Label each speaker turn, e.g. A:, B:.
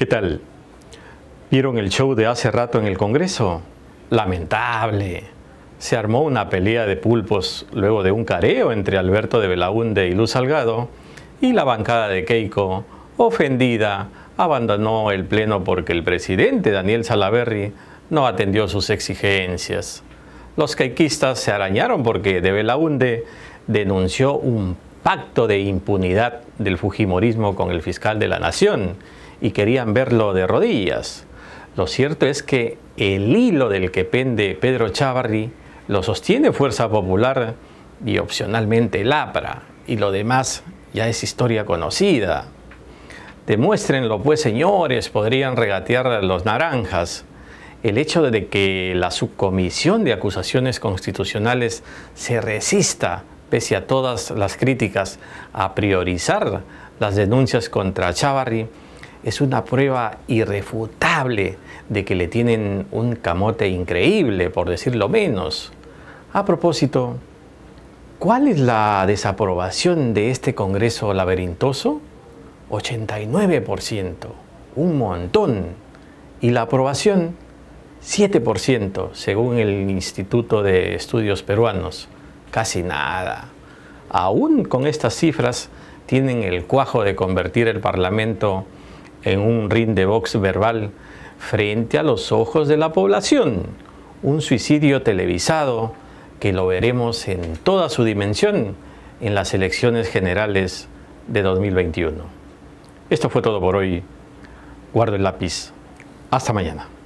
A: ¿Qué tal? ¿Vieron el show de hace rato en el Congreso? Lamentable. Se armó una pelea de pulpos luego de un careo entre Alberto de Belaunde y Luz Salgado y la bancada de Keiko, ofendida, abandonó el pleno porque el presidente Daniel Salaverry no atendió sus exigencias. Los caiquistas se arañaron porque de Belaunde denunció un pacto de impunidad del Fujimorismo con el fiscal de la Nación y querían verlo de rodillas. Lo cierto es que el hilo del que pende Pedro Chávarri lo sostiene Fuerza Popular y opcionalmente Lapra y lo demás ya es historia conocida. Demuéstrenlo pues señores, podrían regatear los naranjas. El hecho de que la subcomisión de acusaciones constitucionales se resista, pese a todas las críticas, a priorizar las denuncias contra Chávarri, es una prueba irrefutable de que le tienen un camote increíble, por decirlo menos. A propósito, ¿cuál es la desaprobación de este Congreso laberintoso? 89%, un montón. Y la aprobación, 7%, según el Instituto de Estudios Peruanos. Casi nada. Aún con estas cifras, tienen el cuajo de convertir el Parlamento en un ring de box verbal frente a los ojos de la población. Un suicidio televisado que lo veremos en toda su dimensión en las elecciones generales de 2021. Esto fue todo por hoy. Guardo el lápiz. Hasta mañana.